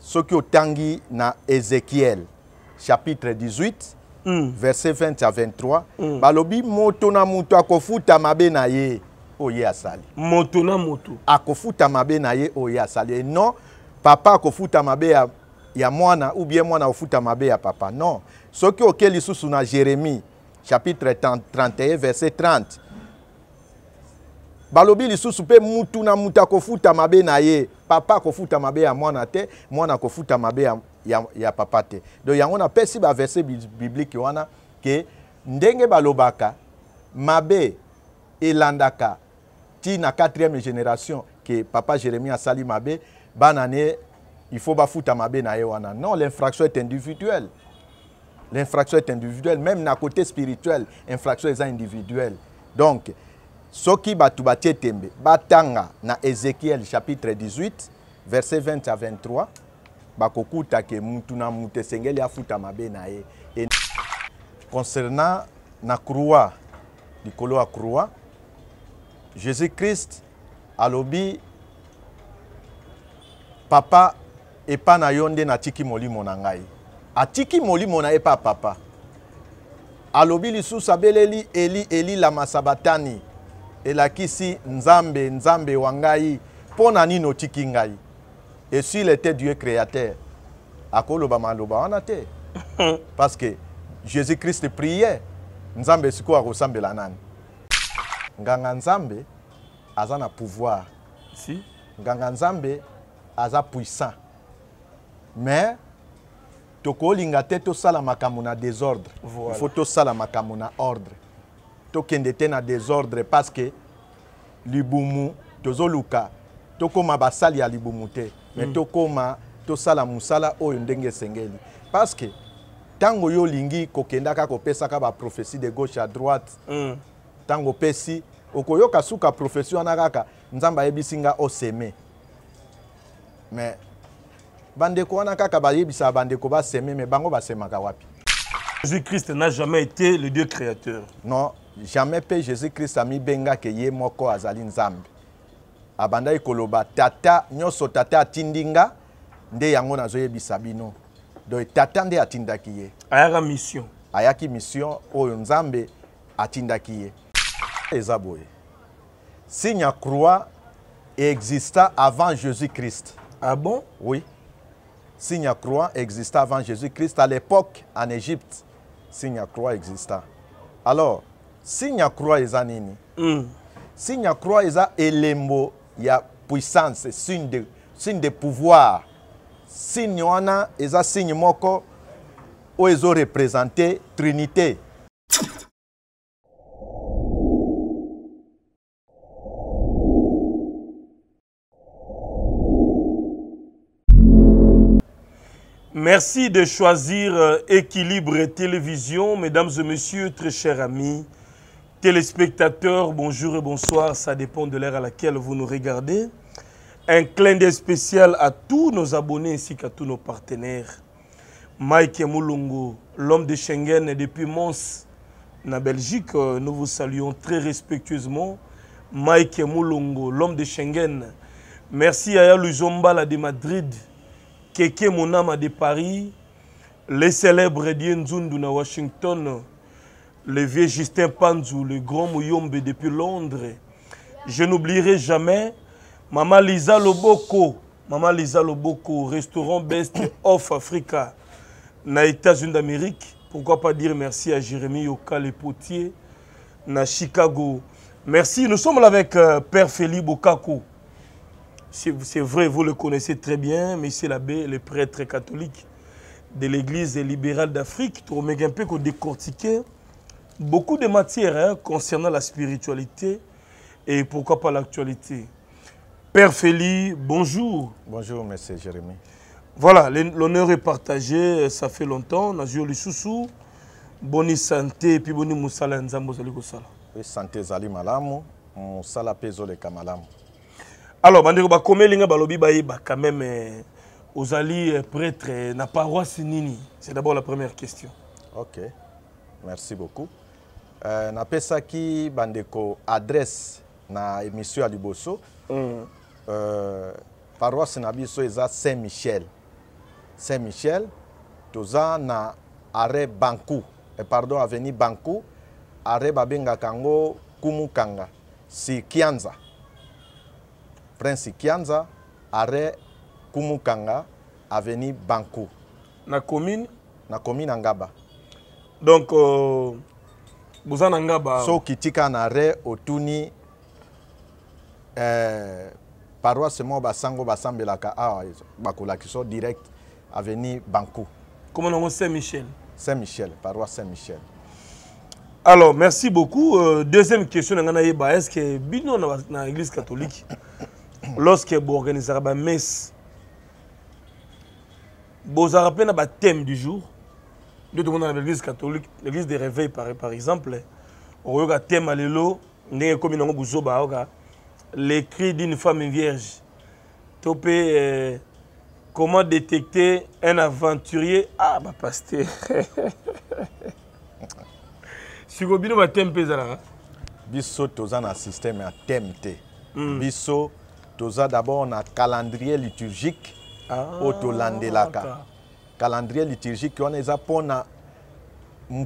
soki otangi na Ézéchiel chapitre 18 hmm. verset 20 à 23 mm. balobi moto na moto akofuta mabe na ye oyo asali moto na moto akofuta mabe na ye asali non papa akofuta mabe ya, ya mwana ou bien mwana ofuta mabe ya papa non soki oke lisusu na jérémie chapitre 31 verset 30 balobi lisusu pe mutu na moto akofuta mabe na papa akofuta mabe ya mwana te mwana akofuta mabe ya, ya, ya papa te donc yango napesi baverse biblike wana ke ndenge balobaka mabe elandaka ti na 4e génération ke papa jérémi asali mabe bana ne il faut bafuta mabe na ye wana non l'infraction est individuelle l'infraction est individuelle même na côté spirituel infraction eza individuelle donc soki bato batie tembe batanga na ezekiel chapitre 18 verset 20 à 23 bakokuta ke mutu na mutu esengeli afuta mabe na ye e... concernant na croi likolo ya croi jésus christ alobi papa epa na yo nde natiki molimo na ngai atiki molimo na ye pa papa alobi lisusu abeleli eli eli lama sabatani elakisi nzambe nzambe wa ngai mpo na nini otiki ngai esil était dieu créateur akoloba maloba wana te parce que jésus christ priait nzambe sikoyo akosambela nani nganga nzambe aza na pouvoir si. nganga nzambe aza puissant mais tokolinga te tosala makambo na désordre voilà. il faut tosala makambo na ordre tokende te na désordre parce que libumu tozoluka tokóma basali ya libumu te mais mm. tokóma tosala mosala oyo ndenge esengeli parce que ntango yo olingi kokendaka kopesaka baprofesi de gauche à droite mm. ntango opesi okoyoka suka profesi wana kaka nzambe ayebisi nga oseme mais bandeko wana kaka bayebisaka bandeko baseme me bango basemaka wapi Jésus-Christ n'a jamais été le Dieu créateur. Non, jamais Jésus-Christ mis benga que yé moko azali nzambe. Abanda ikoloba tata nyoso tata atindinga nde yango nazoyebisa bino. Donc tata nde atindaki Ayaka mission. Ayaki mission oyo nzambe atinda kiyé. Eza Si croix exista avant Jésus-Christ. Ah bon? Oui. Signe à croix exista avant Jésus-Christ à l'époque en Égypte. Signacroix exista. Alors, Signacroix eza nini? Mm. Signacroix eza elembo ya puissance, signe de, signe de pouvoir. Signe wana eza signe moko oyo ezorepresente Trinité. Merci de choisir euh, Équilibre Télévision. Mesdames et messieurs, très chers amis, téléspectateurs, bonjour et bonsoir. Ça dépend de l'heure à laquelle vous nous regardez. Un clin d'œil spécial à tous nos abonnés ainsi qu'à tous nos partenaires. Mike Moulongo, l'homme de Schengen et depuis Mons, la Belgique, euh, nous vous saluons très respectueusement. Mike Moulongo, l'homme de Schengen. Merci à Luzomba, de Madrid. Keke Monama de Paris, le célèbre Dien Zundou à Washington, le vieux Justin Panzou, le grand Mouyombe depuis Londres. Je n'oublierai jamais Maman Lisa Loboko, Maman Lisa Loboko, restaurant Best of Africa, na États-Unis d'Amérique. Pourquoi pas dire merci à Jérémy Yoka, Potier potier, na Chicago. Merci, nous sommes là avec euh, Père Félix Bokako c'est vrai, vous le connaissez très bien, monsieur l'abbé, le prêtre catholique de l'église libérale d'Afrique, un peu décortiqué beaucoup de matières hein, concernant la spiritualité et pourquoi pas l'actualité. Père Félix, bonjour. Bonjour, monsieur Jérémy. Voilà, l'honneur est partagé, ça fait longtemps. Nazio Lissoussou, bonne santé, puis bonne moussala, nzambo, zali, Oui, santé, zali, malamu, moussala, pezo, le alors bandeko bakomeli nga balobi bayeba quand même eh, ozali eh, prêtre eh, na paroisse nini c'est d'abord la première question ok merci beaucoup euh, napesaki bandeko adresse na émission ya liboso mm. euh, paroisse na biso eza saint michel saint michel toza na arrêt bankou eh, pardon avenue bankou arrêt babengaka yango kumukanga si kianza prince kianza are kumukanga aveni banko na commune na commune ya ngaba donc euh, boza na ngaba soki tika na re otuni euh, paroisse moko basango basambelaka awa bakolakisa direct aveni banko komanango saint michel saint michel paroisse saint michel alors merci beaucoup euh, deuxième question na ngai nayeba est ce que bino na, na église catholique Hmm. lorsque boorganisaka bamesse bozalaka mpe na bathème du jour nde tomona na l'église catholique l'église de réveil par, par exemple okoyoka thème ya lelo ndenge ekómi nango buzoba oka l'écrit d'une femme vierge to mpe euh, comment détecter un aventurier ah bapaster siko bino bathème mpe ezalaka biso toza na système ya thème te hmm. biso mm. toza d'abord a calendrier liturgique ah, oyo tolandelaka calendrier liturgique wana est à Pona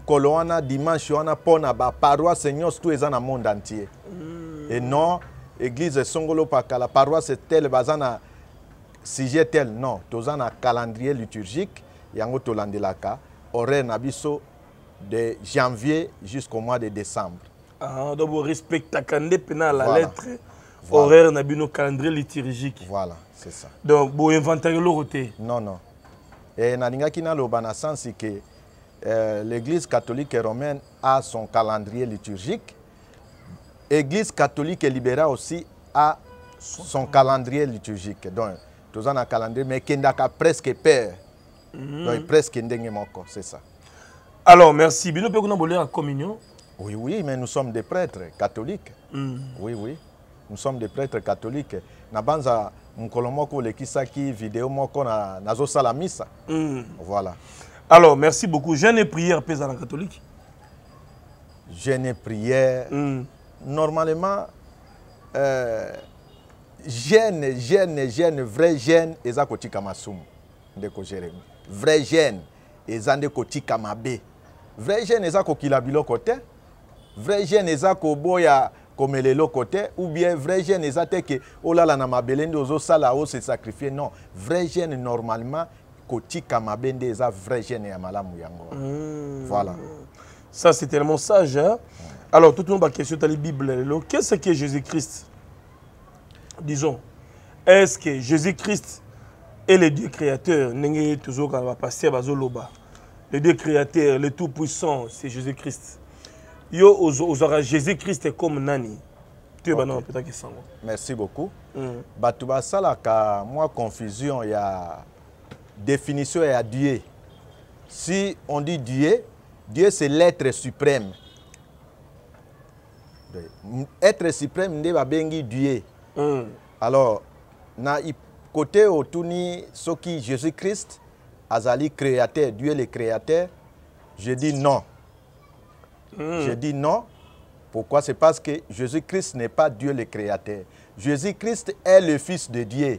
wana dimanche wana paroisse seigneur tout est eza na monde entier mm. non église esongolo la paroisse telle baza sujet tel non toza na calendrier liturgique yango tolandelaka aurait un abisso de janvier jusqu'au mois de décembre ah, donc vous respectez la lettre voilà. horaire na bino calendrier liturgique voilà c'est ça donc boinventari inventaire te non non Et kina qui na sens que euh, l'église catholique et romaine a son calendrier liturgique église catholique et libérale aussi a son calendrier liturgique donc en un calendrier mais ekendaka presque père mm -hmm. donc presque ndenge encore, c'est ça alors merci bino mpe kuna à communion oui oui mais nous sommes des prêtres catholiques hmm. oui oui nous sommes des prêtres catholiques na banza mokolo moko olekisaki video moko nazosala na nazo salamisa. Hmm. voilà alors merci beaucoup jeune et prière mpe catholique jeune et prière mm. normalement euh, jeune jeune jeune vrai jeune eza kotika masumu ndeko vrai jeune eza nde kotika vrai jeune eza kokila vrai jeune eza koboya comme les côté, ou bien vrai gène là oh ma olala na ça là, ozosala s'est sacrifié. non vrai gène normalement côté kamabende est vrai gène ya malamu yango hmm. voilà ça c'est tellement sage hein. alors tout le monde questionner la bible qu'est-ce que jésus-christ disons est-ce que jésus-christ est le dieu créateur va passer, à bazoloba le dieu créateur le tout puissant c'est jésus-christ yo aura jésus christ comme nani peut bana bapetaki sang merci beaucoup mm. bato basalaka moi confusion ya définition ya dieu si on dit dieu dieu c'est l'être suprême ben, être suprême nde bengi dieu mm. alors na côté otuni soki jésus christ azali créateur dieu le créateur je dis non Mm. Je dis non. Pourquoi C'est parce que Jésus-Christ n'est pas Dieu le Créateur. Jésus-Christ est le Fils de Dieu.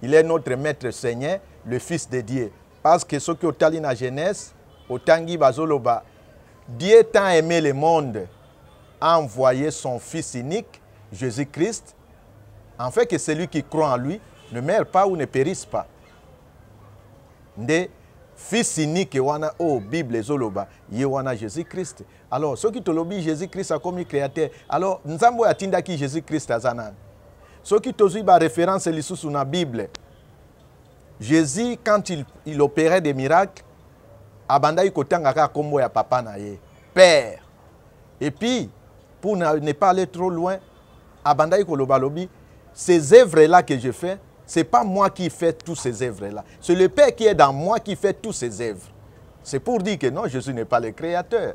Il est notre Maître Seigneur, le Fils de Dieu. Parce que ce que Talina Genèse, Otangi Bazoloba, Dieu tant aimé le monde, a envoyé son Fils unique, Jésus-Christ, en fait que celui qui croit en lui ne meurt pas ou ne périsse pas. Fils wana oh bible ezoloba ye wana jésus christ alors soki tolobi jésus christ akomi créateur alors nzambe oyo atindaki jésus christ aza nani soki tozwi baréférence lisusu na bible jésus quand il, il opérait des miracles abandaki kotangaka nkombo ya papa na ye père et puis pour ne pas aller trop loin abandaki koloba ces œuvres là que je fais ce n'est pas moi qui fais tous ces œuvres-là. C'est le Père qui est dans moi qui fait tous ces œuvres. C'est pour dire que non, Jésus n'est pas le Créateur.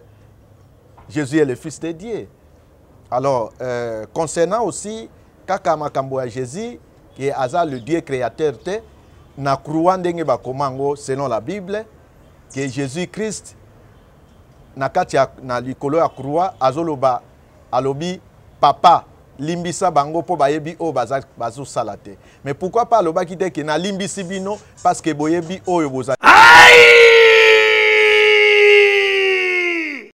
Jésus est le Fils de Dieu. Alors, euh, concernant aussi Kakamakamboa Jésus, qui est le Dieu créateur, selon la Bible, que Jésus-Christ, na na croix azoloba alobi papa limbisa bango mpo bayebi oyo bazosala te mais pourquoi pas alobaki te ke nalimbisi bino parce que boyebi oyo boza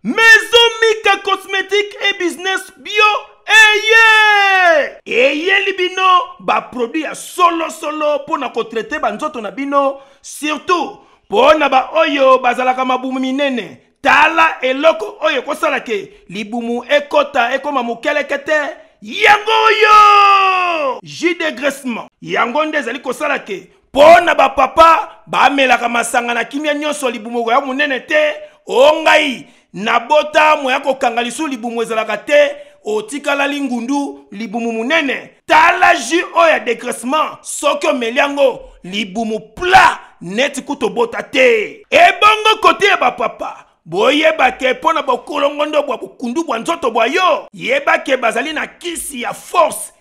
maison mika cosmétique et business bio eye eyeli bino baproduit ya solosolo mpo na kotraite banzoto na bino surtout mpo na baoyo bazalaka mabumu minene tala eloko oyo ekosala ke libumu ekota ekóma mokeleke te yango oyo jus degressement yango nde ezali kosala ke mpo na bapapa bamelaka masanga na kimia nyonso libumoko ya monene te o ngai nabotamo ya kokanga lisu libumu ezalaka te otikalali ngundu libumu monene tala jus oyo ya degressement soki omeli yango libumu pla neti kutu obota te ebongo kote ya bapapa boye te mpo na bokolongondo bwa bokundu bwa nzoto bwa yo yeba ke bazali na kisi ya force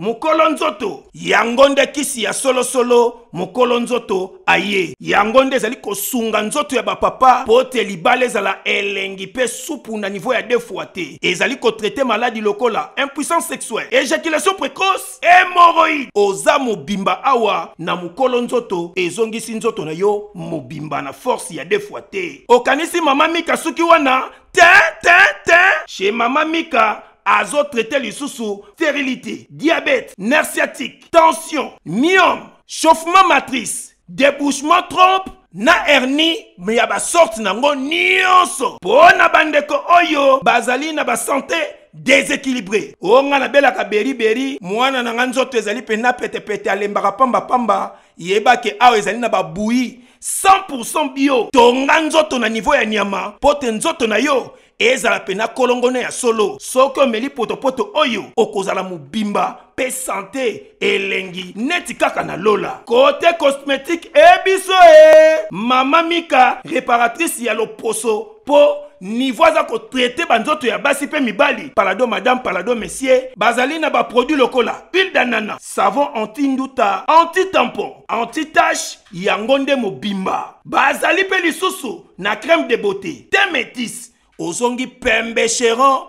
mokolo yangonde kisi ya solo solo, nzoto aye Yangonde zali ko sunga nzoto ya papa Pote li libala ezala elengi pe supu na niveau ya defoi te ezali kotraite maladi lokola impuissance sexuelle éjaculation précoce hémoroïde oza bimba awa na mokolo nzoto ezongisi nzoto na yo mobimba na force ya defoi te okanisi mama mika sukiwana, wana te te te chez mama mika azotraite lisusu stérilité diabète nerf tension myome chauffement matrice débouchement trompe na hernie me ya sorte nango nyonso so. na bandeko oyo bazali na santé déséquilibré o nga beri beri. mwana na pe te ezali te pamba pamba yeba yebake awa ezali na babui 100% bio tonga ton na niveau ya nyama tonayo na yo ezala pena kolongone ya solo soki Meli potopoto oyo okozala mobimba mpe sante elengi neti kaka lola kote cosmétique ebiso e mama mika réparatrice ya loposo mpo nivo aza kotraite banzoto ya basi mpe mibali palado madame palado messier bazali na baproduit lokola huile danana savon anti induta anti-tampon anti-tache yango nde mobimba bazali mpe lisusu na crème de beauté te métise ozongi pembe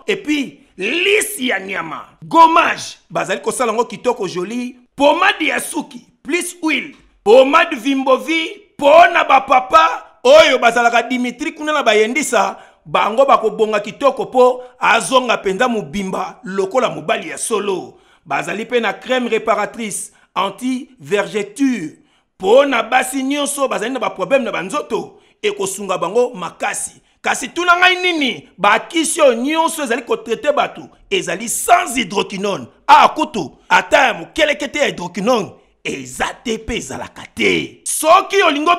et puis lisi ya nyama gommage. bazali kosala kitoko joli pomade yasuki, plus huile pomade vimbovi mpo na papa. oyo bazalaka dimitri kuna na bayendisa bango bakobonga kitoko po, azonga mpenza bimba, lokola mobali ya solo bazali na crème réparatrice anti-vergeture mpo na basi nyonso bazali na na banzoto ekosunga bango makasi kasi tuna ngai nini bakisi oyo zali ezali traiter bato ezali sans hydroquinone a kutu ata ya mokeleke ya hydroquinone eza te ezalaka te soki olingo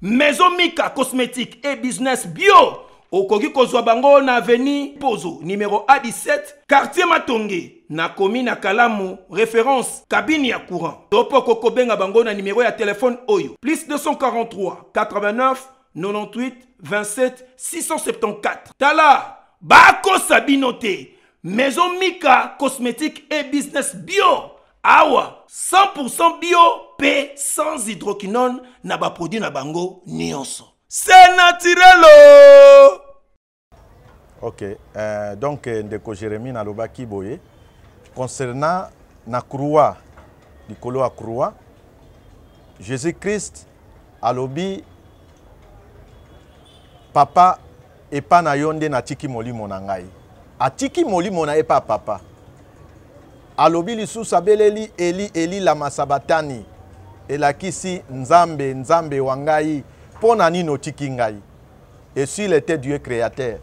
maison mika cosmétique et business bio okoki kozwa bango na aveni pozo numéro a17 quartier matonge na komi kalamu référence cabine ya courant to mpo okoki benga bango na nimero ya telefone oyo plus 243 89 98 27 674 tala Bako Sabinote... maison mika cosmétique et business bio awa 100% bio p sans hydroquinone Naba produit na bango C'est naturel... ok donc ndeko Jérémy nalobaki boye concernant na croix colo croix jésus christ alobi papa epa na yo nde natiki molimo na ngai atiki molimo na ye mpa papa alobi lisusu abeleli eli eli la masabatani elakisi nzambe nzambe wa ngai mpo na nini otiki ngai esil ete dieu créateur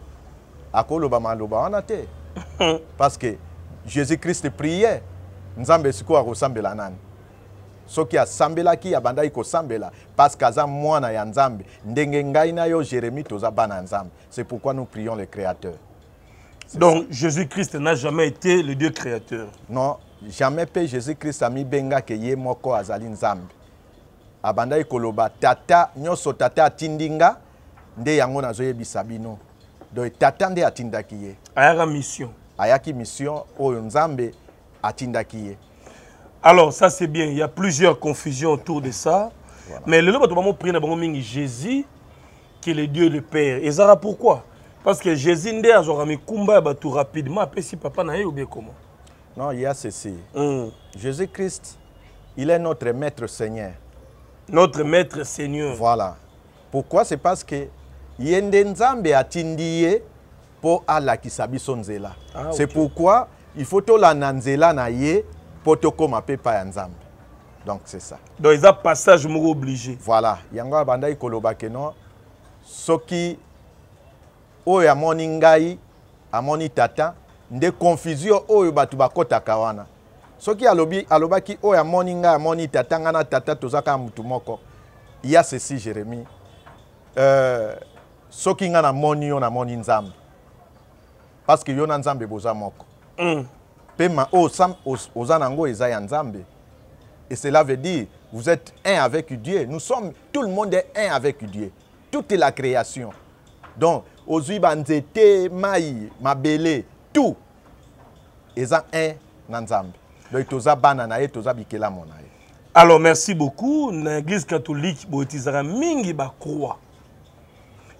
akoloba maloba wana te parce que jésus christ prier nzambe sikoyo akosambela nani soki asambelaki abandaki kosambela parce qu'aza mwana ya nzambe ndenge ngai na yo jérémie toza bana nzambe c'est pourquoi nous prions le créateur donc jésus-christ n'a jamais été le dieu créateur non jamais pe jésus-christ amibengaki ye moko azali nzambe abandaki koloba tata nyonso tata atindi nga nde yango nazoyebisa bino donc tata nde atindaki ye ayaka mission ayaki mission oyo nzambe atindaki ye alors, ça c'est bien. Il y a plusieurs confusions autour de ça. Mais le nom de maman c'est Jésus, qui est le Dieu le Père. Et Zara, pourquoi Parce que Jésus n'est un kumba tout rapidement, après si papa n'a ou bien comment Non, il y a ceci. Hmm. Jésus-Christ, il est notre maître Seigneur. Notre maître Seigneur. Voilà. Pourquoi C'est parce que yende nzambe atindi ye pour alakisa qui s'habille ah, okay. c'est pourquoi il faut la nzela na ye mpo tokóma mpe pa ya nzambe donc c'est ça donc eza passage moko obligé voilà yango abandaki kolobake non soki oyo amoni ngai amoni tata nde confusion oyo bato bakɔtaka wana soki alobi alobaki oyo amoni ngai amoni tata ngai na tata toza kaka motu moko ya ceci jérémi euh, soki ngai namoni yo namoni nzambe parce que yo na nzambe boza moko mm. paiement oyo oh, oza na yango eza ya nzambe et cela veut dire vous êtes un avec dieu nous sommes tout le monde est un avec dieu toute la création donc ozwi banzete mai mabele tout eza un na nzambe donc toza bana na ye toza bikelamo na ye alors merci beaucoup na église catholique boyetizaka mingi bacroi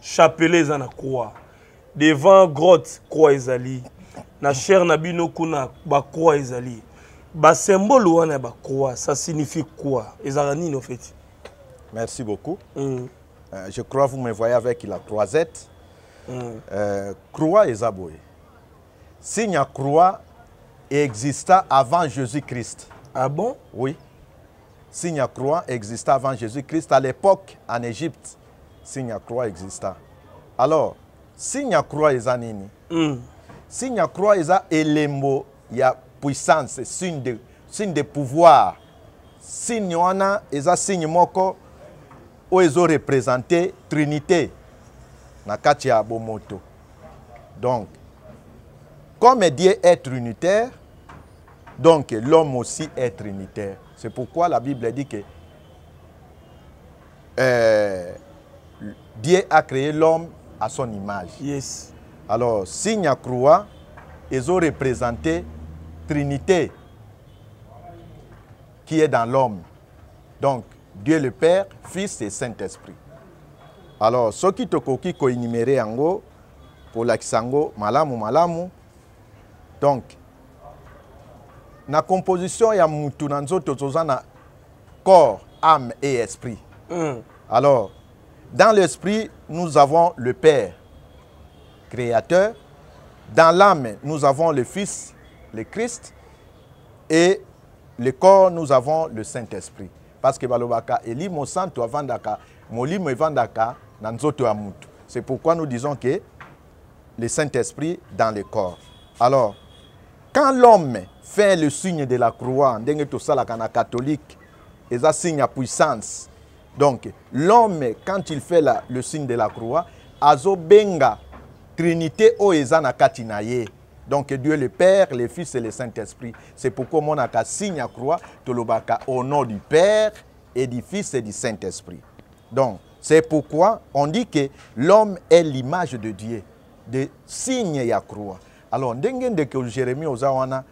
chapelet eza na croix devant grotte croix ezali na chair na ezali ça signifie quoi merci beaucoup mm. euh, je crois vous me voyez avec la croisette Croix mm. euh, croix signe exista avant jésus-christ ah bon oui signe à croix exista avant Jésus-Christ. À l'époque, en Égypte, signe à croix exista. Alors, signe à croix, ezanini signe ya croix eza elembo ya puissance signe de, signe de pouvoir signe wana eza signe moko oyo ezorepresente trinité na kati ya bomoto donc comme dieu est trinitaire donc l'homme aussi est trinitaire c'est pourquoi la bible dit que euh, dieu a créé l'homme à son image yes. Alors, signe croix, ils ont représenté Trinité qui est dans l'homme. Donc, Dieu le Père, Fils et Saint-Esprit. Alors, soki tokoki en pour pour kisango malamu malamu. Donc, la composition ya y Moutounanzo, un corps, âme et esprit. Mm. Alors, dans l'esprit, nous avons le Père. Créateur. Dans l'âme, nous avons le Fils, le Christ. Et le corps, nous avons le Saint-Esprit. Parce que Balobaka, Avandaka, Amutu. C'est pourquoi nous disons que le Saint-Esprit dans le corps. Alors, quand l'homme fait le signe de la croix, tout ça la catholique, et ça signe à puissance. Donc, l'homme, quand il fait la, le signe de la croix, azobenga trinité Oezana oh, ezana donc dieu le père le fils et le saint-esprit c'est pourquoi aka signe à croix tolobaka au nom du père et du fils et du saint-esprit donc c'est pourquoi on dit que l'homme est l'image de dieu de signe à croix alors ndenge que jérémie oza wana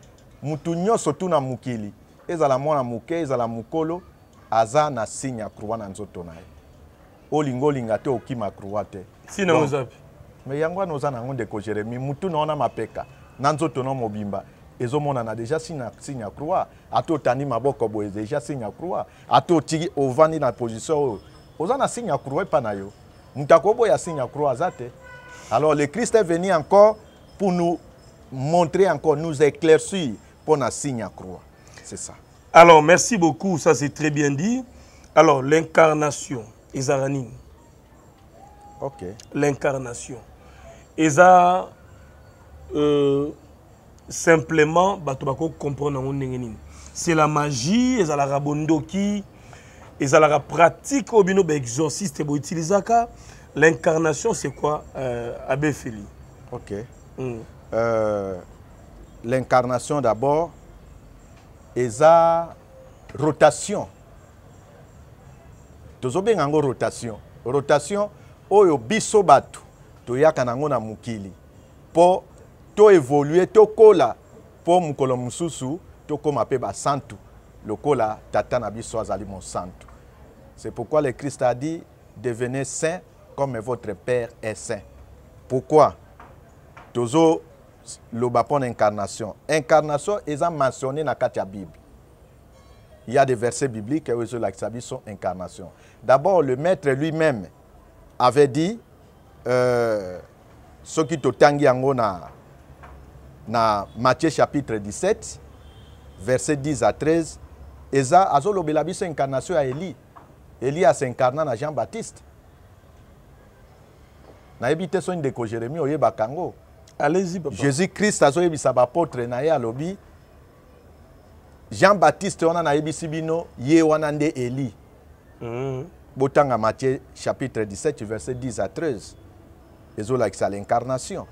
sotuna nyonso tuna mukili. ezala mwana ezala aza na signe à croix na O lingo olinga olinga te mais yango wana a na yango ndeko jérémi mutu na ona mapeka na nzoto na mobimba na deja signe ya croix la croix. maboko ont déjà signe la croix ate otiki ovandi na position na signe à croix pa na yo moto signe ya croix alors le christ est venu encore pour nous montrer encore nous éclaircir pour na signer à croix c'est ça alors merci beaucoup ça c'est très bien dit alors l'incarnation ezala ok l'incarnation eza euh, simplement ce que yango ndenge nini c'est la magie ezalaka c'est la pratique oyo bino baexorciste boutilisaka l'incarnation c'est quoi euh, abbé ok mm. euh, l'incarnation d'abord eza rotation tozobenga la rotation rotation oyo biso Mukili. Pour na évoluer, mpo toévolue pour mpo mokolo mosusu tokóma mpe basantu lokola tata na biso azali santu c'est pourquoi le christ a dit devenez saint comme votre père est saint pourquoi Tozo bapon incarnation incarnation est mentionné na katia bible il y a des versets bibliques eh qui sont biso incarnation d'abord le maître lui-même avait dit Euh, soki totangi yango na, na matthieu chapitre 17 verset 10 à 13 eza azolobela biso incarnation ya eli eli asincarna na jean baptiste nayebi te soki ndeko jérémi oyebaka yango jésus christ azoyebisa baapôtre na ye alobi jean baptiste wana nayebisi bino ye wana nde eli mm. botanga matthieu chapitre 17 verset 10 à 13 ezola ekisa l'incarnation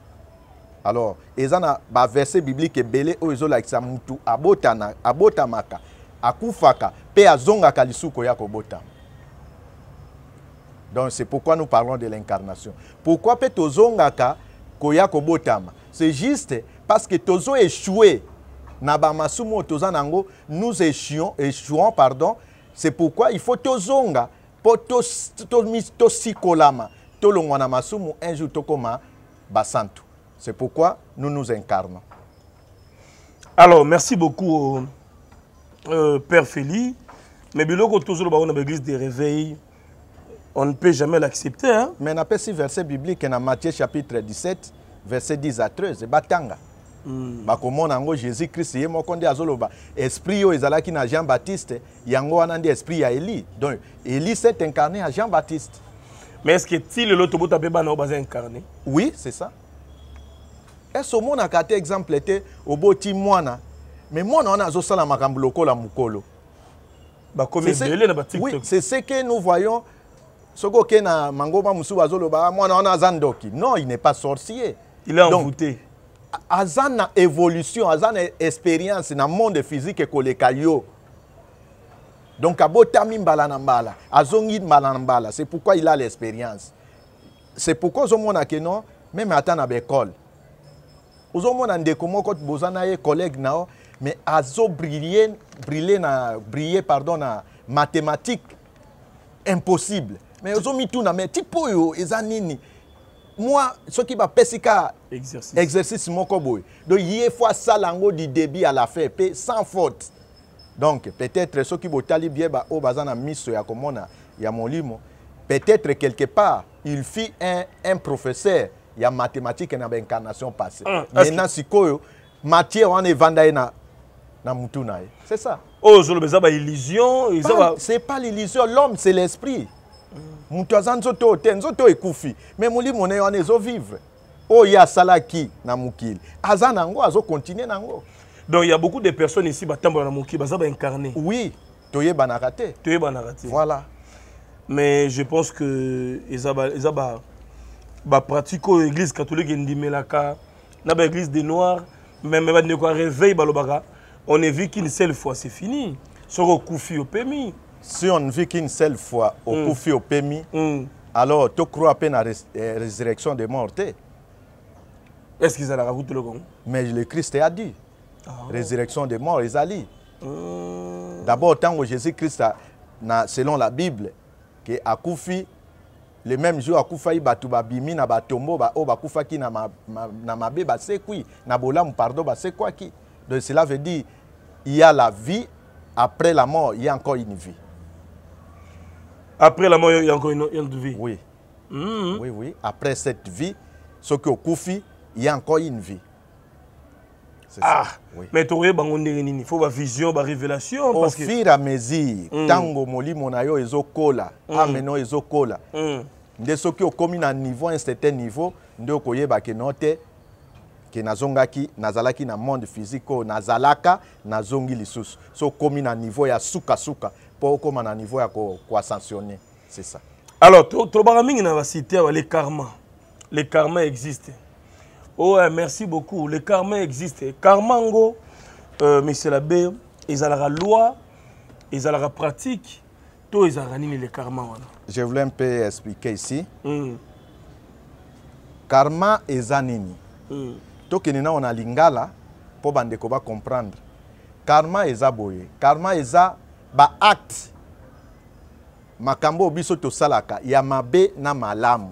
alors ezana na verset biblique ebele oyo ezolakisa mutu abotana abotamaka akufaka pe azonga kalisuko ya kobotama donc c'est pourquoi nous parlons de l'incarnation pourquoi tozonga ka koya kobotama c'est juste parce que tozo na bamasumu oyo toza nous échouons. échouons pardon c'est pourquoi il faut tozonga mpo to, to, to, tolongwana masumu un jour tokoma basantu c'est pourquoi nous nous incarnons alors merci beaucoup euh, euh, père Félix mais biloko toujours dans l'église des réveils on ne peut jamais l'accepter hein? mais na si verset biblique dans Matthieu chapitre 17 verset 10 à 13 batanga Mm. jésus christ azoloba esprit na jean baptiste yango wana un esprit ya Élie. donc Élie s'est incarné à jean baptiste mais est-ce que si le lotobo tapé bana obazé incarné Oui, c'est ça. Est-ce au monde a exemple était au mais moi on a zo sala makambo lokola mukolo. Ba comme belé na ba TikTok. Oui, c'est ce que nous voyons soko ke na mangoba musu ba ah, mwana on a Zandoki. non il n'est pas sorcier il est envoûté aza évolution aza na expérience le monde physique et yo donc abotami mbala na mbala azongi mbala na mbala c'est pourquoi il a l'expérience c'est pourquoi ozomonake non meme ata na baekole ozomona ndeko moko boza na ye collègue na yo mais azobrille brille na brille pardon na mathématique impossible mais ozomituna mais type oyo eza nini moi soki bapesi ka exercice, exercice moko boye donc ye fo asala yango du début à la fin mpe sans faute donc peut-être soki botali bien bao baza na miso ya komona ya molimo peut-être quelque part il fit un, un professeur ya mathématiques na incarnation passée ah, maintenant sikoyo matière wana evanda ye na, na mutu c'est ça oyo oh, ozoloba eza baillusion c'est pas l'illusion l'homme c'est l'esprit mutu aza nzoto te nzoto oyo ekufi me molimo na ye wana oh ya salaki, na mokili aza na azo, azokontinue na yango donc il y a beaucoup de personnes ici qui sont incarnées. Oui, tu es raté. Tu es raté. Voilà. Mais je pense que ils ont pratique l'église catholique ndimelaka na ba église des noirs même ba quoi réveil on ne vit qu'une seule fois c'est fini au si on ne vit qu'une seule fois au mm. vit au seule mm. alors tu crois à peine à la euh, résurrection des morts est-ce qu'ils allaient raconter le con mais le Christ a dit Oh. résurrection des morts, les Mm. D'abord, tant que Jésus-Christ, selon la Bible, que Akufi, le même jour à batou babimi na batombo ba oh, na ma, na ba na pardon ba Donc cela veut dire il y a la vie après la mort, il y a encore une vie. Après la mort, il y a encore une, autre vie. Oui. Hmm. Oui oui, après cette vie, ce que Koufi, il y a encore une vie ah oui. mais tokoyeba bango ndenge nini faut vision bavision révélation au fur à mesure ntango molimo na yo ezokola ameno ezokola nde soki okomi à niveau un certain niveau nde okoyebake no te ke nazongaki nazalaki na monde physique oyo nazalaka nazongi lisusu so okomi à niveau ya pour mpo okóma à niveau ya ko, ko c'est ça alors tolobaka mingi na bacité ou les karma les karma existent Oh, eh, merci beaucoup. Le karma existe. Karmango, euh, monsieur l'abbé, ils ont la loi, ils ont la pratique, tout ils ont le karma. Je voulais un peu expliquer ici. Mm. Karma est anini. toki Tout ona on a lingala pour qu'on comprendre. Karma est Karma est ba acte. Makambo biso to salaka. Il y a mabe na malamu.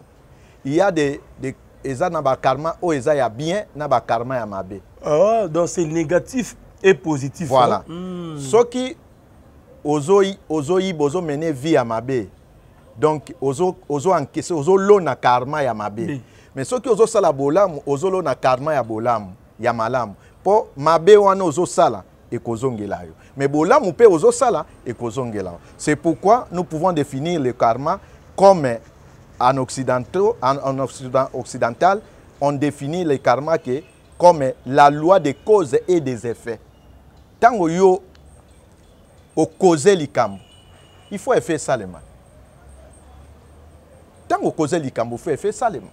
Il y a des eza na karma o eza ya bien na karma ya mabe oh, donc c'est négatif et positif voilà mm. soki ozoyiba ozo mené vie ya mabe donc ozo ozo n'a karma ya mabe oui. mais soki ozo lo n'a karma ya bolam ya malam. Po mabe wana ozosala kozongela yo mais bolamu ozo sala et kozongela c'est pourquoi nous pouvons définir le karma comme en, occidentaux, en, occidental, on définit le karma que, comme la loi des causes et des effets. Tant que yo au causer l'ikambo, il faut faire ça les mal. Tant que causer l'ikambo, il faut faire ça les mal.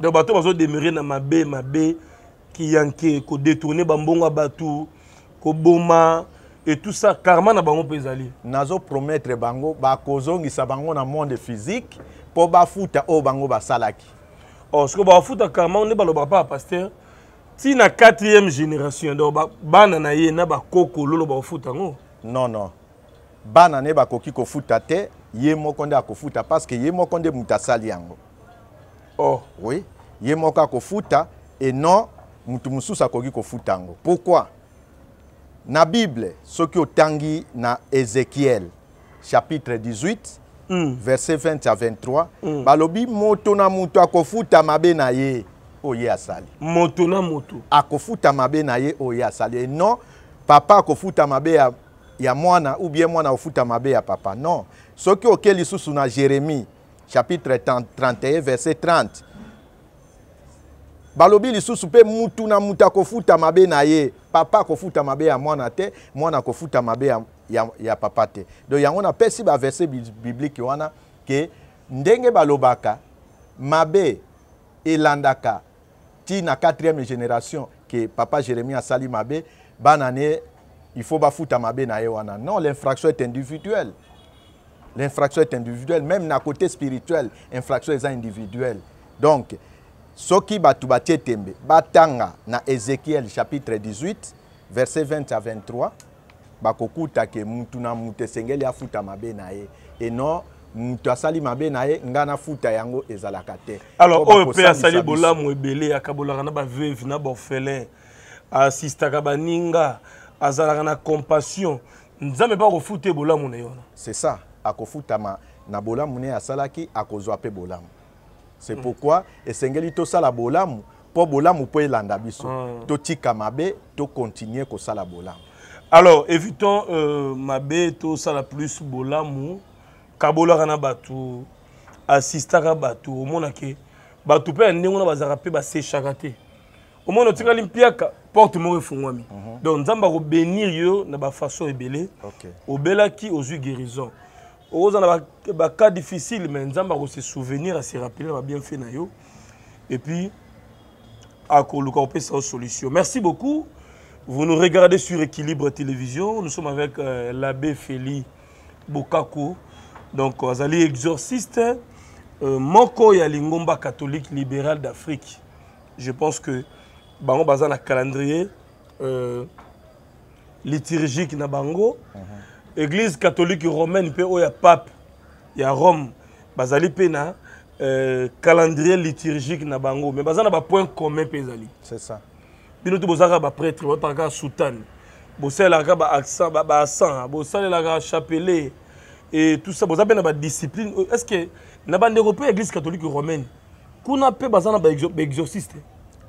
Donc, bateau va demeurer dans ma baie, ma baie, qui yanké, qui détourner bambongo à bateau, qui boma, et tout ça, karma na bango pesali. Nazo promettre bango, ba kozongi sa bango na monde physique, mpo bafuta oyo bango basalaki oh, soki bafuta karma nde balobaka mpa paster ntina 4e génération donc bana na ye na bakokololo bakofuta yango non non bana ne bakoki kofuta te ye moko nde akofuta parce que ye moko nde moto asali yango oh oui ye moko akofuta e non motu mosusu akoki kofuta yango pourquoi na bible soki otangi na ézéchiel chapitre 18 mm. verset 20 à 23 mm. balobi moto na moto akofutama be na ye oye asali moto na moto akofutama be na ye oye asali non papa akofutama be ya, ya mwana ou bien mwana akofutama be ya papa non soki oke lisusu na jérémie chapitre 31 verset 30 balobi lisusu mpe mutu na mutu akofutama be na ye papa akofutama be ya mwana te mwana akofutama be ya ya, ya papa te donc yango verset biblique qui wana que « ndenge balobaka mabe elandaka ti na quatrième génération que papa Jérémie sali mabe bana ne il faut bafouta mabe na ye non l'infraction est individuelle l'infraction est individuelle même na côté spirituel l'infraction est individuelle donc soki qui est tembe batanga na ézéchiel chapitre 18 verset 20 à 23 bakokuta ke mutu na mutu esengeli afuta mabe na ye eno mutu asali mabe na ye ngai nafuta yango ezalaka te alors oyo mpe asali bolamu ebele akabolaka na baveuve na baorphelin asistaka baninga azalaka na compassion nzambe mpe akofuta bolamu na yo c'est ça akofutama na bolamu ne asalaki akozwa mpe bolamu c'est mm. pourquoi esengeli tosala bolamu mpo bolamu mpo elanda biso mm. totika mabe tokontinue kosala bolamu alors évitons euh, mabe tosala plus bolamu kabolaka na bato asistaka bato omonake bato mpe ya ndenge wana bazalaka mpe basechaka te omona otikali mpiaka porte moko efungwami mm -hmm. donc nzambe akobénir yo na bafaçon ebele okay. obelaki ozwi guérison okozala na bacas difficile mais nzambe akose souvenir ase rappeler na babienfait na yo et puis akoluka kopesa yo solution merci beaucoup Vous nous regardez sur Équilibre Télévision. Nous sommes avec euh, l'abbé Félix Bokako. Donc, euh, Azali exorciste, euh, Moko Yalingomba catholique libéral d'Afrique. Je pense que, bango bazan calendrier euh, liturgique na bango. Mhm. Église catholique romaine, y il pape, a Rome, bazali pe na calendrier liturgique na bango. Mais y na ba point commun C'est ça. bino te bozalaka baprêtre bapakaka soutane bosalelaka baasan bosalelaka chapelet et tout ça boza mpe na badiscipline est euh, ce que na bandeko mpe église catholique romaine kuna mpe baza na baexorciste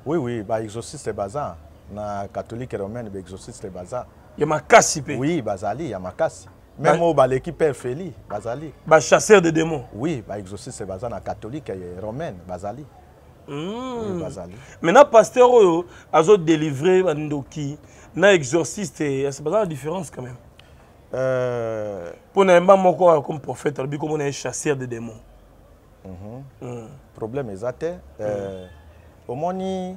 oui oui baexorciste baza na catholique romaine baexorciste baza ya makasi mpe oui bazali ya makasi même oyo baleki père feli bazali bachasseur de démon oui baexorciste baza na catholique romaine bazali Hmm. Hein. maintenant pasteur oyo délivré bandoki na exorciste eh, pas la différence quand même euh, Pour na yemba moko comme prophète comme comme un chasseur de démons. Mhm. Hmm. problème eza te hein. hmm. euh, omoni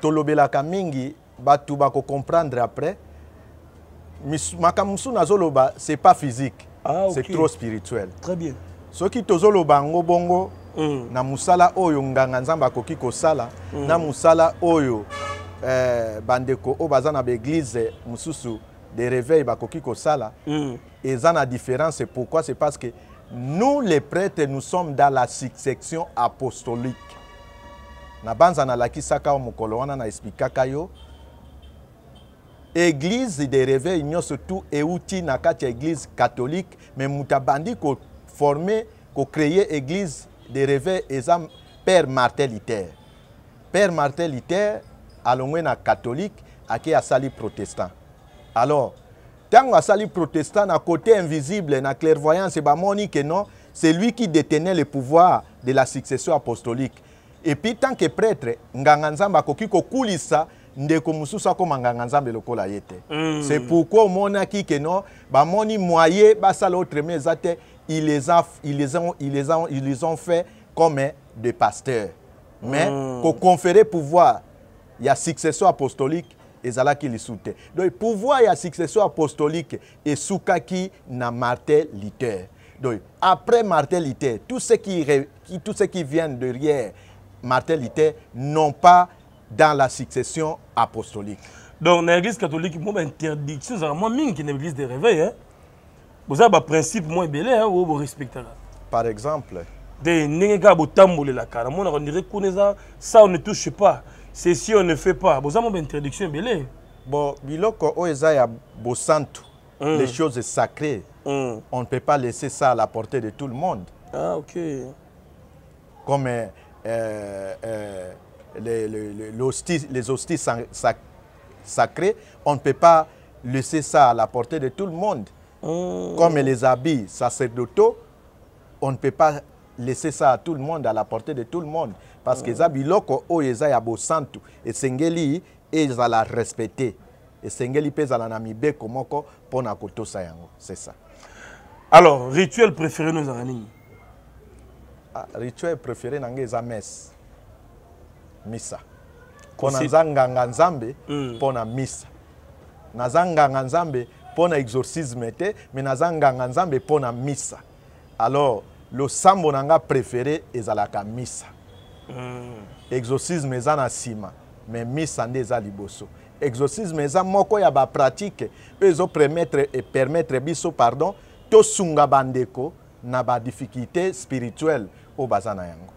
tolobelaka mingi bato comprendre après makambo mosusu nazoloba c'est pas physique ah, c'est trop spirituel très bien soki tozoloba yango bongo Mm. na musala oyo nganga nzamba akoki kosala mm. na musala oyo eh, bandeko oyo baza na baeglize mosusu de réveil bakoki kosala mm. eza na différence pourquoi c'est parce que nous les prêtres nous sommes dans la section apostolique na banza nalakisaka yo mokolo wana na esplikaka yo église de réveil tout tu euti na kati église catholique mais mutabandi moto formé ko créer église de et exemple Père Martin Luther. Père Martin Luther un catholique a sali protestant. Alors tango sali protestant na côté invisible na clairvoyance bah, moni que non, c'est lui qui détenait le pouvoir de la succession apostolique. Et puis tant que prêtre nganganzamba, nzamba akoki kokulisa ndeko mosusu ça. nganga le kola ye Mm. C'est pourquoi omonaki que non bamoni moyen bah autrement eza te ils les, ils les, ont, ils les, ont, ils les ont fait comme hein, des pasteurs. Mais pour hmm. conférer pouvoir, il y a succession apostolique là et les soutient. donc pouvoir il y a succession apostolique qui na marteliter. donc après marteliter, tous tout ce qui, tout ce qui vient derrière martel n'ont non pas dans la succession apostolique donc l'église catholique c'est une C'est vraiment mingi une église de réveil hein? boza baprincipe mwa ebele oyo borespectaka par exemple de ndenge kaka botambolelaka namonaka ndire kuna eza ça on ne touche pas ceci on ne fait pas boza mo bainterdiction ebele bon biloko oyo eza ya bosantu mm. les choses sacrées mm. on ne peut pas laisser ça à la portée de tout le monde ah, ok comme euh, euh, les, les, les hosties, les hosties sac, sacrées on ne peut pas laisser ça à la portée de tout le monde Mmh. Comme les habits sacerdotaux, on ne peut pas laisser ça à tout le monde, à la portée de tout le monde. Parce mmh. que eza biloko oyo oh, eza ya bosantu esengeli ezala respecté esengeli mpe ezala na mibeko moko mpo na kotosa yango c'est ça alors rituel préféré no ezala nini ah, rituel préféré na ngai eza messe misa mpo naza nganga nzambe mpo hmm. na misa naza nganga nzambe mpo exorcisme te me naza nganga nzambe mpo misa alors lo na nga préféré ezalaka misa mm. exorcisme est na nsima mais misa n'est eza liboso exorcisme eza moko ya bapratike oyo et permettre biso pardon sunga bandeko na difficulté spirituelle au baza yango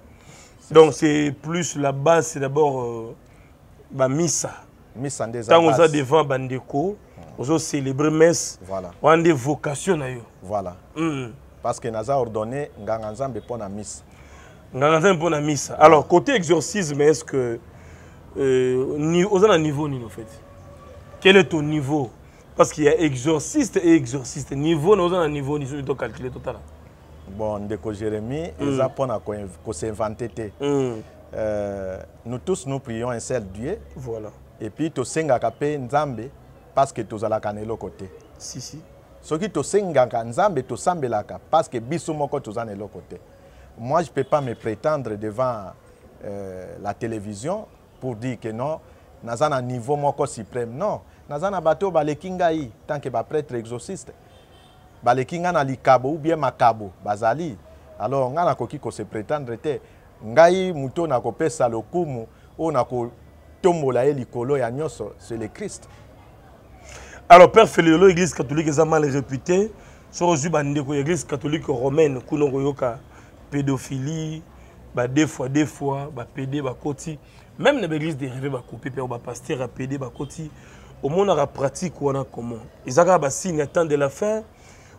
donc c'est plus la base c'est d'abord euh, misa. misa nde ntango oza devant bandeko ozocelebre messe voilà. On nde des vocations. voilà hmm. parce que Nazar ordonné nganga nzambe la messe. misa nganga nzambe messe. alors côté exorcisme est ce que euh, oza un niveau nini en fait quel est ton niveau parce qu'il y a exorciste et exorciste niveau nous a un niveau on doit calculer total. bon ndeko Jérémy Jérémie, hmm. eza mpona kosinvente te hmm. euh, nous tous nous prions un seul dieu voilà. et puis tu tosengaka mpe nzambe parce que si. tozalaka na eloko te sisi soki tosengaka nzambe Parce que biso moko tu as eloko côté. moi je peux pas me prétendre devant euh, la télévision pour dire que non naza na niveau moko suprême non naza na bato oyo tant que tanke baprêtre exorciste baleki na likabo ou bien makabo bazali alors ngai ko se prétendre te ngai muto na ko pesa lokumu na ko ye likolo ya nyoso c'est le christ alors père feliolo église catholique eza mal réputé soki ozwi bandeko ya église catholique romaine kuna okoyoka pédophilie bade fois de fois bapede bakoti même na baéglise dérivé bakopi mpe bapaster apede bakoti omonaka pratique wana commun eza kaka basigne ya temps de la fin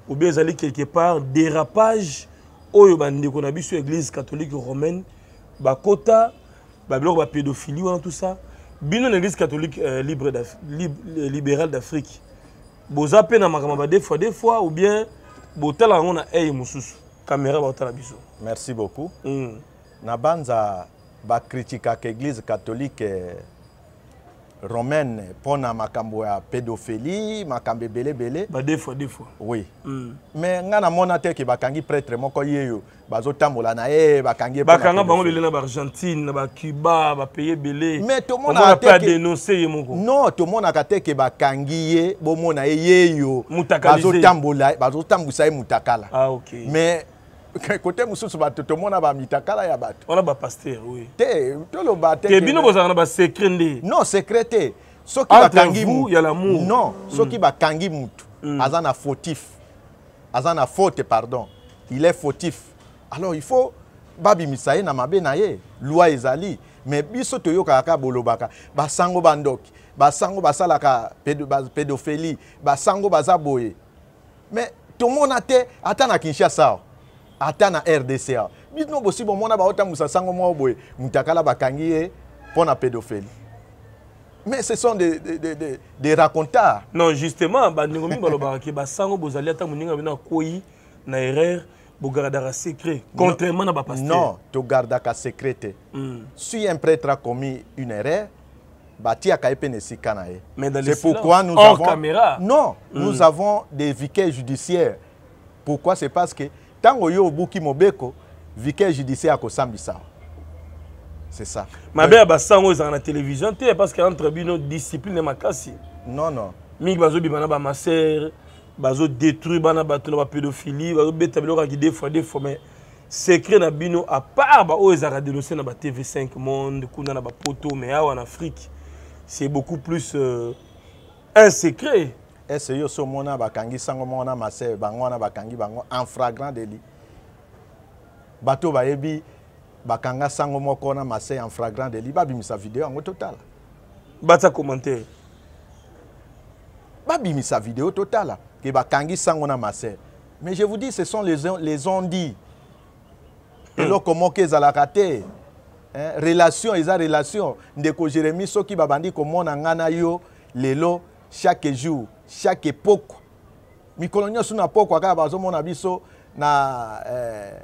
ou bien ezali quelque part dérapage oyo oh, bandeko na biso église catholique romaine bakota babiloko bapédophilie wana tout ça bino l'église catholique euh, libre lib, euh, libérale d'Afrique vous appelez na makambo deux fois deux fois ou bien botala yango na mususu mosusu caméra baotala biso merci beaucoup mm. na banza bakritikaka église catholique euh, romaine mpona makambo ya pédophilie makambo ebelebele badefois defois oui mm. mais ngai namona teke bakangi prêtre moko ye oyo bazotambola na ye bakangi bakanga bango ebele na baargentine na bacuba bapays ebele mais tomonaadenonse ye moko non tomonaka teke bakangi ye bomona ye yeyo bazotambusa ye mutakala ah, okay. mais kote mosusu bato tomona bamitakala ya bato wana bapaster oui te toloba te bino bozalaka na basekret nde non sekret te soki bakangi non mm. soki bakangi mutu mm. aza na fautif aza na faute pardon il est fautif alors il faut babimisa ye na mabe na ye lwa ezali mais biso toyokaka kaka bolobaka basango bandoki basango basalaka pédophélie basango baza boye mais tomona te ata na kinshasa ata na rdca bino bosi bomona baotambusa sango moko boye moto akala bakangi ye mpo na pédophilie mais ce sont des, des, des, des racontards non justement bandeko mingi balobaka ke basango bozali ata moninga bina akwei na erreur bogardaka secret contrairement na bapaster non togardaka secret te mm. si un prêtre a commis une erreur batiaka ye pene esika c'est pourquoi nous avons... caméra non mm. nous hmm. avons des vicaires judiciaires pourquoi c'est parce que Tango yo obuki mobeko vicaire judiciaire c'est ça mabe ya basango ezala télévision parce que entre bino discipline makasi non non mingi bazobima na bazo bazodétruire bana bato na bazo bazobeta deux fois deux fois mais secret na à part baoyo 5 monde kuna na mais en afrique c'est beaucoup plus euh, un secret est-ce que vous mona bakangi sango mona bango na bakangi bango en flagrant délit? bato bayebi bakanga sango moko na masé en délit. sa video yango totala bata Babi sa video total. ke bakangi sango na masé. mais je vous dis ce sont les, les ondis comment que y Hein, relation a relation ndeko jérémi qui babandi komona a yo lelo chaque jour chaque époque mikolo nyonso na pokwa kaka bazomona biso na eh,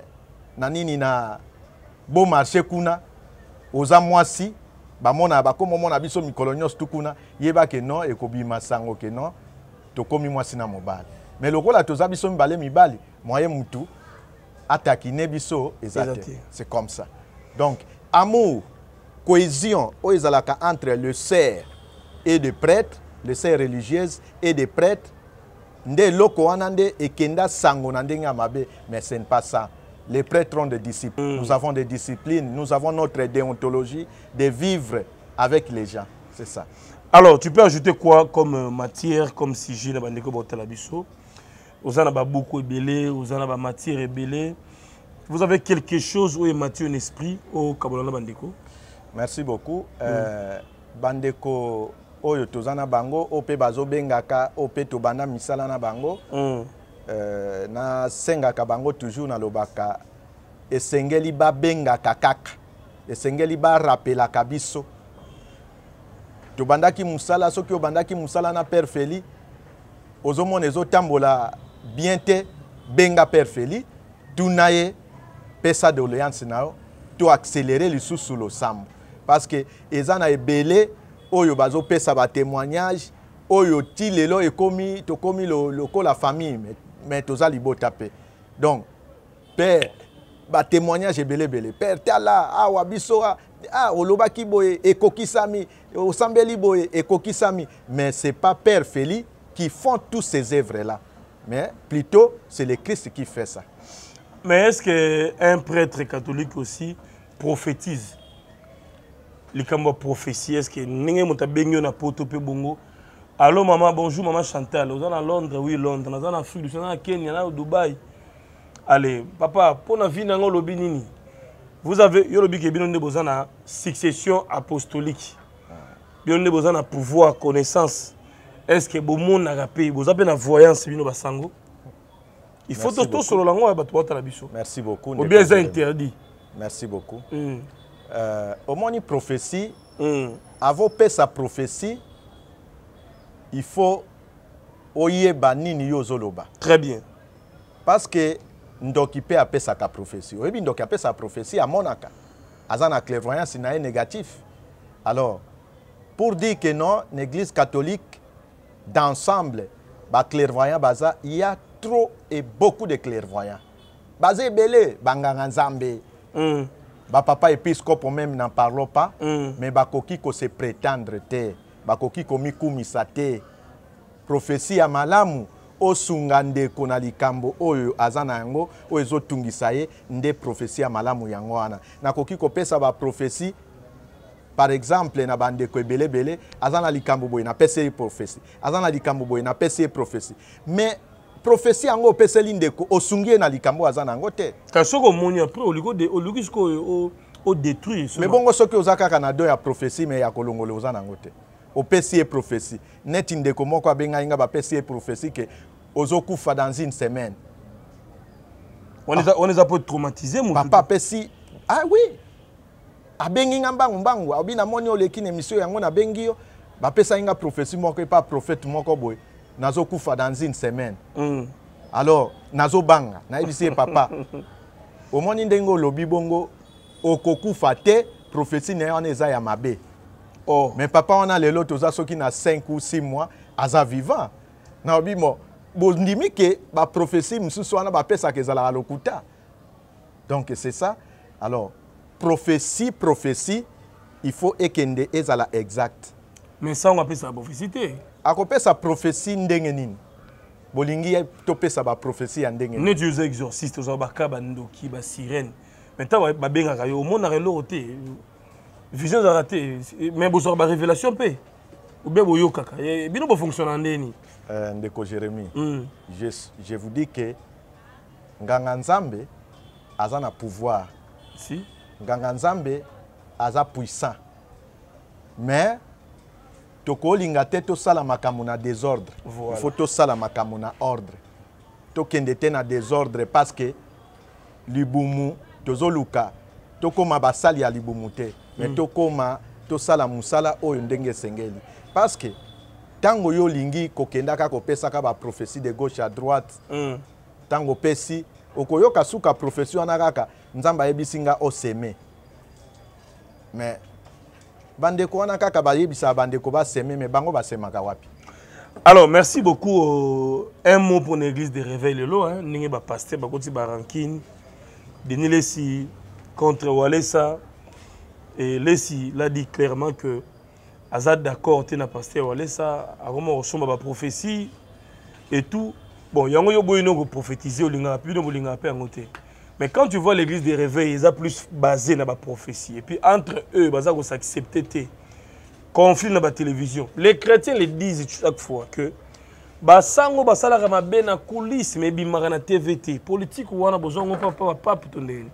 na nini na beau marché kuna ba mwasi bamona bakomomona biso mikolo nyonso tu kuna yeba ke non ekobima masango ke non komi moisi na tous me lokola toza biso mibale mibali moyen mutu atakine biso exact c'est comme ça donc amour cohésion au entre le ser et le prêtre les sœurs religieuses et des prêtres. et Mais ce n'est pas ça. Les prêtres ont des disciplines. Mm. Nous avons des disciplines, nous avons notre déontologie de vivre avec les gens. C'est ça. Alors, tu peux ajouter quoi comme euh, matière, comme sigil à Bandeko Botelabiso? Vous en avez beaucoup ébélé, vous en avez matière Vous avez quelque chose où est Mathieu un esprit au Kabolana Bandeko Merci beaucoup. Mm. Euh, bandeko oyo toza na bango oyo mpe bazobengaka oyo mpe tobanda misala na bango mm. euh, nasengaka bango toujours nalobaka esengeli babengaka kaka esengeli barapelaka biso tobandaki mosala soki obandaki mosala na père feli ozomona ezotambola bien te benga père feli tuna ye pesa doléance na yo to accéléré lisusu losambo parce que eza na ebele oyo bazopesa batémoignage oyo ti lelo ekomi tokomi la famille mais toza libota tapé. donc père batémoignage ebelebele père tala awa ah, biso ah, olobaki boye ekokisami osambeli boye ekokisami mais c'est pas père Félix qui font tous ces œuvres là mais plutôt c'est le Christ qui fait ça mais est-ce que un prêtre catholique aussi prophétise likambo ya prophétie est que que abengi bengio na poto pe bongo allô maman bonjour maman chantal êtes à londres oui londres naza en afrique du sud naza kenya na dubai allez papa pour na vie na yango vous avez yo ke bino nde na succession apostolique bino avez besoin na pouvoir connaissance est-ce que estce na vous avez besoin na voyance bino basango il faut sur le langage à la biso merci beaucoup ou bien interdit merci beaucoup hmm. Euh, au prophétie, hmm. de prophecy sa prophétie, il faut oyeba de la prophétie. très bien parce que prophétie. Nous apesaka prophecy oyebi sa prophétie à Monaco. Nous avons clairvoyance na c'est négatif alors pour dire que non l'église catholique d'ensemble clairvoyant baza il y a trop et beaucoup de clairvoyants baza belé banganga nzambe mm. bapapa épiscope même n'en parlons pas mm. mais bakoki kose prétendre te bakoki komikumisa te profesi ya malamu osunga ndeko na likambo oyo aza na yango oyo ezotungisa ye nde profesi ya malamu yango wana nakoki kopesa baprofesi par exemple na bandeko ebelebele aza na likambo boye napesi ye profesi aza na likambo boye napesi ye profesi mais profesi yango opeseli ndeko osungi ye na likambo aza na yango te kasi soki omoni apres oluki sikoyo odétruire mai bongo soki oza kaka na don ya profesi me ya kolongola oza na yango te opesi ye profesi neti ndeko moko abengai nga bapesi ye profesi ke ozokufa dans une semaine wana eza mpo traumatise papa apesi ah oui abengi nga mbangu mbangu abi namoni oleki na émission yango nabengi yo bapesaki nga profesi moko epa prophète moko boye nazokufa dans une semaine mm. alors nazobanga nayebisi ye papa omoni ndenge olobi bongo okokufa te prophétie na ye wana eza ya mabe oh. mais papa wana lelo toza soki na 5 ou 6 mois aza vivant nayobi mo bondimi ke baprophétie mosusu wana bapesaka ezalaka lokuta donc c'est ça alors prophétie prophétie il faut ekende ezala exact mais sango apesaka prophétie te akopesa prophesie ndenge nini bolingi topesa ba prophétie ndenge neti oza exorciste ozwa baka bandoki basirene mai ntango ka yo omonaka eloko te vision ba révélation mai ou bien mpe obe boyokaka eh, bino bofonctionna ndeni euh, ndeko jérémi hmm. je, je vous dis que nganga nzambe aza na pouvoir si. nganga nzambe aza puissant mais tokolinga te tosala makambo na désordre voilà. faut tosala makambo na ordre tokende te na désordre parce que libumu tozoluka tokóma basali ya libumu te mais mm. tokóma tosala mosala oyo ndenge esengeli parce que ntango yo olingi kokendaka kopesaka baprofesi de gauche à droite mm. ntango opesi okoyoka suka profesi wana kaka nzambe ayebisi nga oseme mais bandeko wana kaka bayebisaka bandeko baseme me bango basemaka wapi alors merci beaucoup euh, un mot pour l'église de réveil lelo hein, Pasteur, ba bakoti barankine denis lesi contre walesa et lesi l'a dit clairement que Azad d'accord te na pasteur walesa akoma ba prophétie et tout bon yango yo boyini okoprophétise olingaka olinga bino linga pe ngote mais quand tu vois l'église des réveils, ils sont plus basés dans la prophétie. Et puis entre eux, ils tes Conflit dans la télévision. Les chrétiens le disent chaque fois que basango basalaka mabe na coulisse me ebimaka na tvt politike wana bozwango papa bapape to ndenge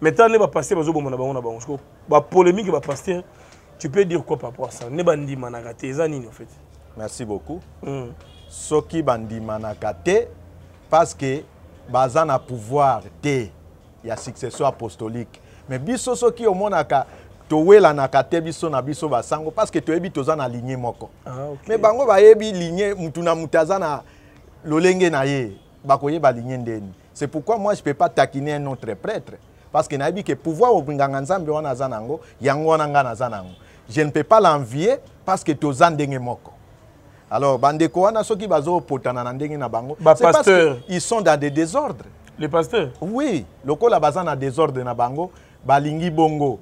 mais ntan nde bapaster bazobomana bango na bango polémique va passer, tu peux dire quoi par rapport à ça Ne été te eza en fait merci beaucoup mm. soki bandimanaka te parce que baza na pouvoir te il y a successeur apostolique mais biso soki omonaka towelanaka te biso na biso basango parce que toyebi toza na ligné moko ah, okay. mais bango ba ligne mutu na mutu na lolenge na ye bakoyeba ligne ndeni c'est pourquoi moi je peux pas taquiner un autre prêtre parce que nayebi que pouvoir obinganga nzambe wana za nango yango wana ngai nango je ne peux pas l'envier parce que toza ndenge moko alors bandeko wana soki bazopotana na ndenge na bango ba parce que ils sont dans des désordres le pasteur oui lokola baza na ordres na bango balingi bongo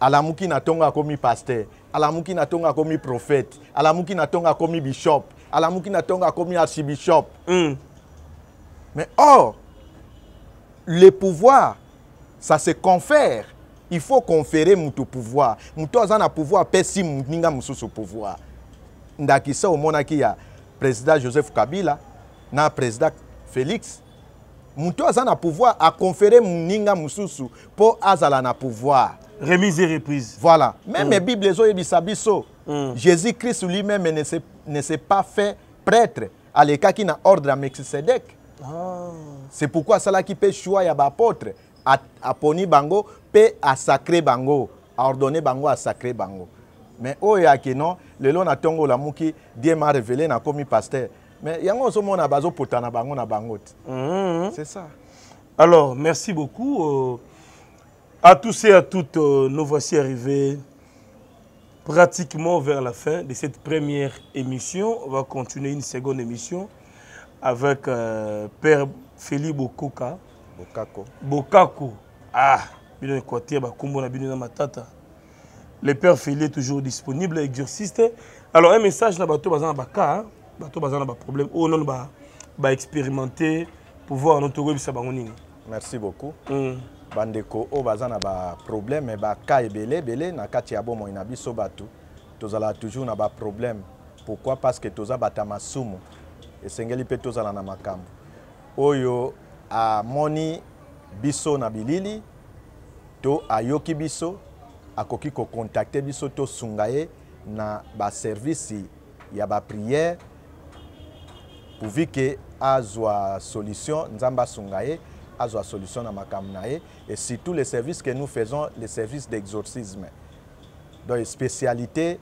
alamuki na tonga pasteur, paster alamuki na tonga akomi prophète alamuki na tonga akomi bishop alamuki na tonga akomi archibishop mm. mais or le pouvoir ça se confère il faut conférer mutu pouvoir mutu na pouvoir apesi musu ce pouvoir ndakisa mona ya président joseph kabila na président félix moto azana pouvoir a conféré moninga mosusu pour azala na pouvoir remise et reprise voilà mm. même mm. bible ezoyebisa biso mm. jésus christ lui-même ne s'est pas fait prêtre à qui na ordre à melkisedek ah. c'est pourquoi qui mpe choix ya à aponi bango à sacré bango ordonner bango sacré bango mais y'a yake non lelo natongo olamuki Dieu ma révélé commis pasteur mais y a un il yango a à na bango na à Bangote. Mhm. c'est ça alors merci beaucoup euh, à tous et à toutes euh, nous voici arrivés pratiquement vers la fin de cette première émission on va continuer une seconde émission avec euh, père Félix Bokoka Bokako Bokako ah bino équateur bakombo na bino matata le père Félix est toujours disponible exorciste alors un message à bato bazan, baka hein. bato baza na baproblème oyo nano baexpérimente pouvoir no tokoyebisa bango nini merci beaucoup mm. bandeko oyo baza na baproblème baka ebele ebele na kati ya bomoi na biso bato tozala toujours na baproblème pourquoi parce que toza bato ya masumu esengeli mpe tozala na makambo oyo amoni biso na bilili to ayoki biso akoki kokontakte biso tosunga ye na baservisi ya bapriere pourvu que azwa solution nzamba asunga ye solution na makambo et surtout les services que nous faisons les services d'exorcisme donc spécialité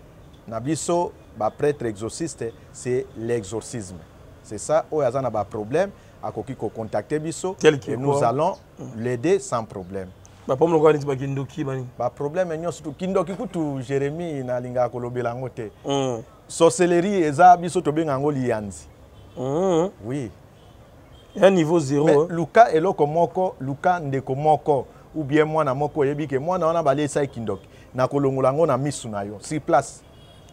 na biso prêtre exorciste c'est l'exorcisme c'est ça ba problème na baproblème contacter contacte biso et nous allons l'aider sans problème bapomoloko neti bakindoki bani enyo surtout kindoki kutu na linga kolobela ngote, te mm. sorcellerie eza biso tobenga Mmh. Oui. Un niveau zéro. Mais hein. Luka eloko moko, Luka ndeko moko ou bien mwana moko yebi ke mwana wana ça ekindok na kolongola ngo na misu na yo sur place.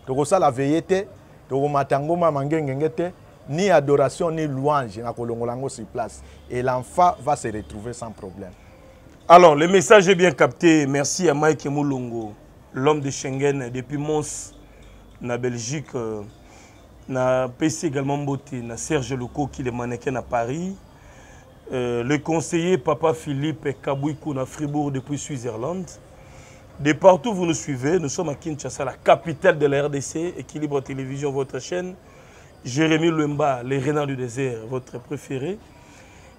Tokosala veille te, tokomata ngo matango ma mangengengete ni adoration ni louange na kolongola ngo sur place et l'enfant va se retrouver sans problème. Alors, le message est bien capté. Merci à Mike Moulongo, l'homme de Schengen depuis Mons, na Belgique. Euh na PC également beauté, na Serge Loco qui est mannequin à Paris. Euh, le conseiller Papa Philippe Kabouikou à Fribourg depuis Suisse-Irlande. De partout vous nous suivez, nous sommes à Kinshasa, la capitale de la RDC, Équilibre Télévision, votre chaîne. Jérémy Lumba, les Renards du désert, votre préféré.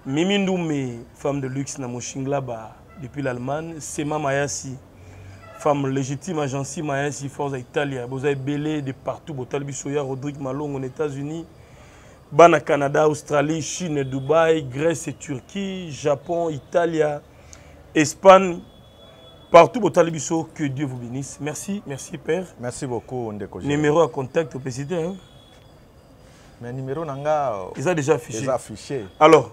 Mimi Ndoumé, femme de luxe, Namoshinglaba, depuis l'Allemagne. Sema Mayasi femme légitime agence si force italia avez belé de partout botali Soya, ya rodrigue Malong aux états-unis bana canada australie chine Dubaï, grèce et turquie japon Italie, espagne partout que dieu vous bénisse merci merci père merci beaucoup ndeko numéro à contact au hein? mais numéro nanga ils déjà affiché. affiché alors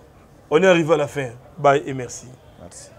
on est arrivé à la fin bye et merci merci